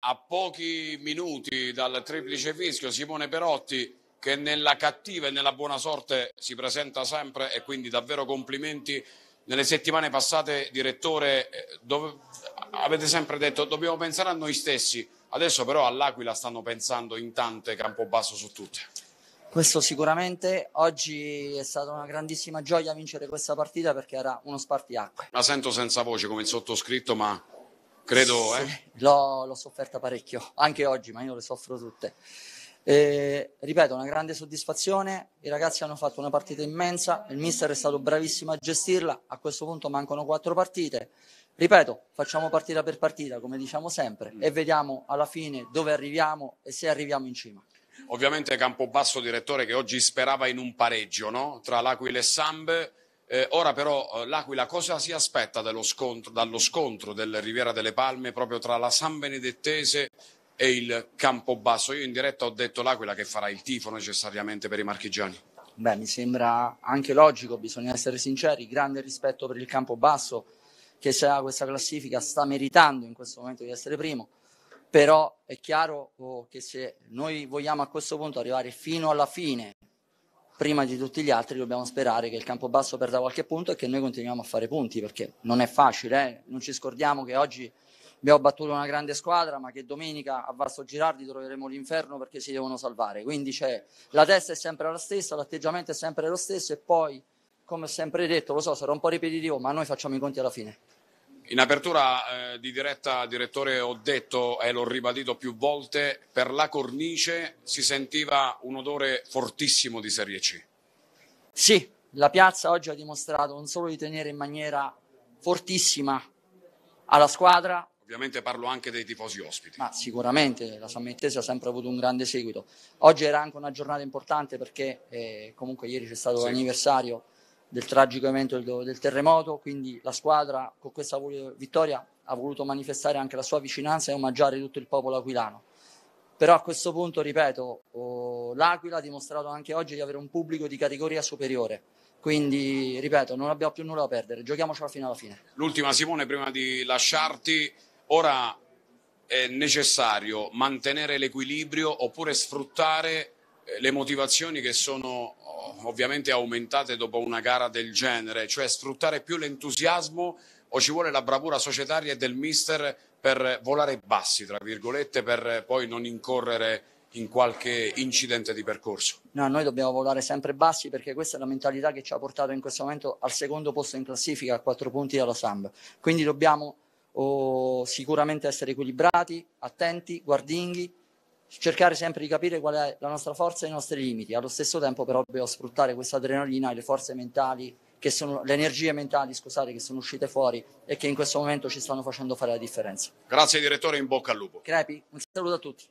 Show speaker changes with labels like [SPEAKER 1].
[SPEAKER 1] A pochi minuti dal triplice fischio Simone Perotti che nella cattiva e nella buona sorte si presenta sempre e quindi davvero complimenti. Nelle settimane passate, direttore, eh, dove, avete sempre detto dobbiamo pensare a noi stessi, adesso però all'Aquila stanno pensando in tante, campo basso su tutte.
[SPEAKER 2] Questo sicuramente, oggi è stata una grandissima gioia vincere questa partita perché era uno spartiacque.
[SPEAKER 1] La sento senza voce come il sottoscritto ma credo. Sì, eh.
[SPEAKER 2] l'ho, l'ho, sofferta parecchio, anche oggi, ma io le soffro tutte. Eh, ripeto, una grande soddisfazione, i ragazzi hanno fatto una partita immensa, il mister è stato bravissimo a gestirla, a questo punto mancano quattro partite. Ripeto, facciamo partita per partita, come diciamo sempre, mm. e vediamo alla fine dove arriviamo e se arriviamo in cima.
[SPEAKER 1] Ovviamente Campobasso, direttore, che oggi sperava in un pareggio no? tra l'Aquila e Sambe eh, ora però, eh, L'Aquila, cosa si aspetta scontro, dallo scontro del Riviera delle Palme proprio tra la San Benedettese e il Campobasso? Io in diretta ho detto L'Aquila che farà il tifo necessariamente per i marchigiani.
[SPEAKER 2] Beh, mi sembra anche logico, bisogna essere sinceri, grande rispetto per il Campobasso che se ha questa classifica sta meritando in questo momento di essere primo, però è chiaro oh, che se noi vogliamo a questo punto arrivare fino alla fine prima di tutti gli altri dobbiamo sperare che il campo basso perda qualche punto e che noi continuiamo a fare punti, perché non è facile, eh? non ci scordiamo che oggi abbiamo battuto una grande squadra, ma che domenica a Vasto Girardi troveremo l'inferno perché si devono salvare. Quindi c'è, la testa è sempre la stessa, l'atteggiamento è sempre lo stesso e poi, come ho sempre detto, lo so, sarò un po' ripetitivo, ma noi facciamo i conti alla fine.
[SPEAKER 1] In apertura eh, di diretta, direttore, ho detto e l'ho ribadito più volte, per la cornice si sentiva un odore fortissimo di Serie C. Sì,
[SPEAKER 2] la piazza oggi ha dimostrato non solo di tenere in maniera fortissima
[SPEAKER 1] alla squadra. Ovviamente parlo anche dei tifosi ospiti.
[SPEAKER 2] Ma sicuramente la Sammettese ha sempre avuto un grande seguito. Oggi era anche una giornata importante perché eh, comunque ieri c'è stato sì. l'anniversario del tragico evento del, del terremoto, quindi la squadra con questa vittoria ha voluto manifestare anche la sua vicinanza e omaggiare tutto il popolo aquilano. Però a questo punto, ripeto, oh, l'Aquila ha dimostrato anche oggi di avere un pubblico di categoria superiore. Quindi, ripeto, non abbiamo più nulla da perdere, giochiamocela fino alla fine.
[SPEAKER 1] L'ultima, Simone, prima di lasciarti, ora è necessario mantenere l'equilibrio oppure sfruttare le motivazioni che sono oh, ovviamente aumentate dopo una gara del genere, cioè sfruttare più l'entusiasmo o ci vuole la bravura societaria del mister per volare bassi, tra virgolette, per poi non incorrere in qualche incidente di percorso?
[SPEAKER 2] No, noi dobbiamo volare sempre bassi perché questa è la mentalità che ci ha portato in questo momento al secondo posto in classifica, a quattro punti dalla Samba. Quindi dobbiamo oh, sicuramente essere equilibrati, attenti, guardinghi, cercare sempre di capire qual è la nostra forza e i nostri limiti, allo stesso tempo però dobbiamo sfruttare questa adrenalina e le forze mentali, che sono, le energie mentali scusate, che sono uscite fuori e che in questo momento ci stanno facendo fare la differenza.
[SPEAKER 1] Grazie direttore, in bocca al lupo.
[SPEAKER 2] Crepi, un saluto a tutti.